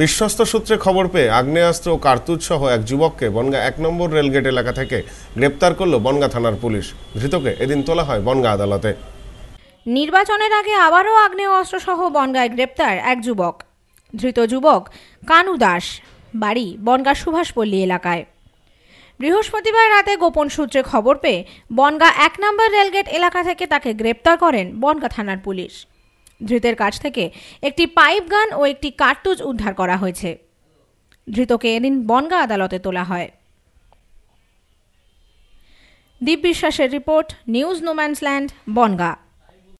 বিশ্বস্ত সূত্রে খবর পেয়ে আগ্নেয়াস্ত্র ও কার্তুজ সহ এক যুবককে বনগা এক নম্বর রেলগেট এলাকা থেকে গ্রেপ্তার করল বনগা থানার পুলিশ ধৃতকে এদিন তোলা হয় বনগা আদালতে নির্বাচনের আগে আবারও আগ্নেয় সহ বনগায় গ্রেপ্তার এক যুবক ধৃত যুবক কানু দাস বাড়ি বনগা সুভাষপল্লী এলাকায় বৃহস্পতিবার রাতে গোপন সূত্রে খবর পেয়ে বনগা এক নম্বর রেলগেট এলাকা থেকে তাকে গ্রেপ্তার করেন বনগা থানার পুলিশ ধৃতের কাছ থেকে একটি পাইপ গান ও একটি কার্তুজ উদ্ধার করা হয়েছে ধৃতকে এদিন বনগা আদালতে তোলা হয় দীপ বিশ্বাসের রিপোর্ট নিউজ নোম্যান্সল্যান্ড বনগা